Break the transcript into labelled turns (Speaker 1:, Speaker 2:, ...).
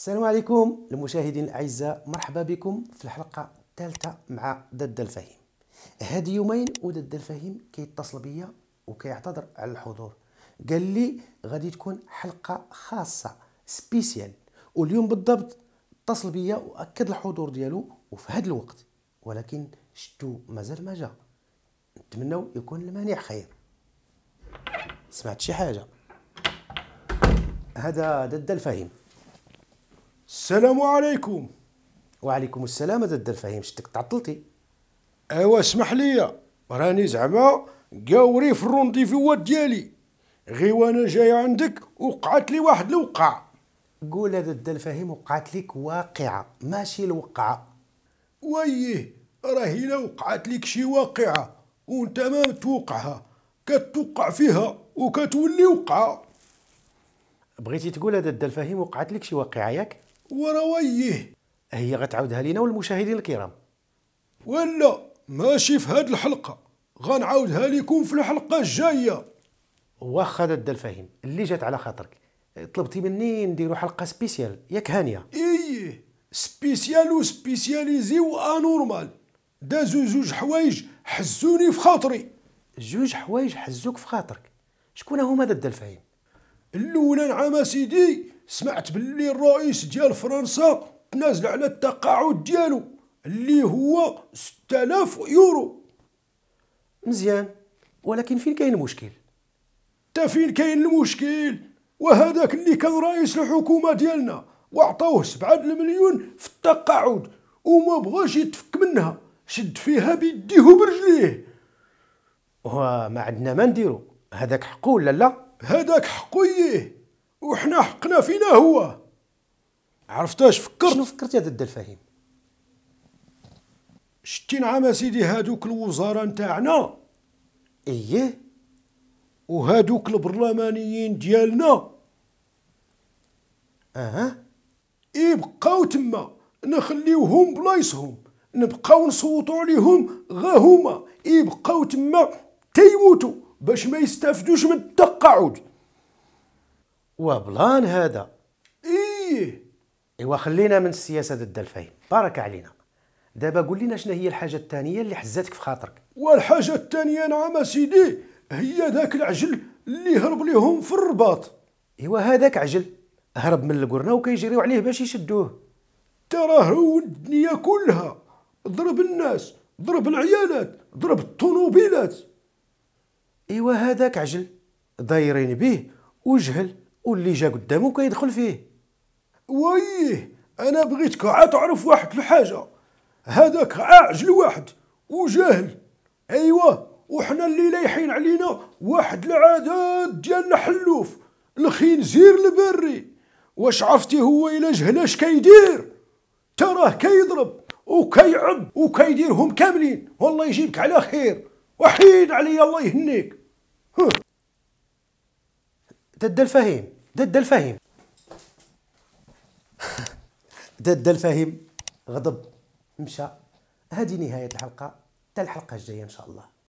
Speaker 1: السلام عليكم المشاهدين الاعزاء مرحبا بكم في الحلقه الثالثه مع دد الفهيم هذه يومين ودد الفهيم كيتصل بيا وكيعتذر على الحضور قال لي غادي تكون حلقه خاصه سبيسيال واليوم بالضبط اتصل بيا واكد الحضور ديالو وفي هذا الوقت ولكن شتو مازال ما جا نتمنوا يكون المانع خير سمعت شي حاجه هذا دد الفهيم السلام عليكم وعليكم السلام هذا فهيم شتك تعطلتي ايوا اسمح لي راني زعما قاوري في الرونديفوا ديالي غي وانا جاي عندك وقعت لي واحد الوقعه قول هذا الدلفهيم وقعت لك واقعه ماشي الوقعه ويه راهي لو وقعت لك شي واقعه وانت ما متوقعها كتوقع فيها وكتولي وقعه بغيتي تقول هذا الدلفهيم وقعت لك شي واقعه ياك ورويه هي غتعاودها لينا والمشاهدين الكرام ولا ماشي في هاد الحلقة غنعاودها لكم في الحلقة الجاية واخا دا الفهيم اللي جات على خاطرك طلبتي مني نديرو حلقة سبيسيال ياك هانية ايه سبيسيال وسبيسياليزي وانورمال دازو زوج حوايج حزوني في خاطري جوج حوايج حزوك في خاطرك شكون هما دا الفهيم الاولى نعم سيدي سمعت باللي الرئيس ديال فرنسا تنازل على التقاعد ديالو اللي هو 6000 يورو مزيان ولكن فين كاين المشكل تا فين كاين المشكل وهذاك اللي كان رئيس الحكومه ديالنا وعطاوه 7 المليون في التقاعد وما بغاش يتفك منها شد فيها بيديه وبرجليه وما عندنا ما نديرو هذاك حقه ولا لا هذاك حقو وحنا حقنا فينا هو عرفتاش فكرت شنو فكرت يا دد الفهيم شتي نعم سيدي هادوك الوزراء نتاعنا ايه وهادوك البرلمانيين ديالنا اها يبقاو تما نخليوهم بلايصهم نبقاو نصوتو عليهم غا هما يبقاو تما تيموتوا باش ما يستافدوش من التقاعد وبلان هذا ايه ايوا خلينا من السياسه ضد الفهم بارك علينا دابا قول لنا شنو هي الحاجه الثانيه اللي حزتك في خاطرك والحاجه الثانيه نعم سيدي هي ذاك العجل اللي هرب ليهم في الرباط ايوا هذاك عجل هرب من القرنه وكيجريو عليه باش يشدوه تراه هو الدنيا كلها ضرب الناس ضرب العيالات ضرب الطنوبيلات ايوا هذاك عجل دايرين به وجهل واللي جا قدامه كيدخل فيه ويه انا بغيتك عا تعرف واحد الحاجه هذاك عاجل واحد وجاهل ايوا وحنا اللي لايحين علينا واحد العداد ديال الحلوف الخنزير البري واش عرفتي هو الا جهل اش كيدير تراه كيضرب وكيعض وكيديرهم كاملين والله يجيبك على خير وحيد عليا الله يهنيك دد الفهيم دد الفهيم دد الفهيم غضب مشى هذه نهايه الحلقه حتى الحلقه الجايه ان شاء الله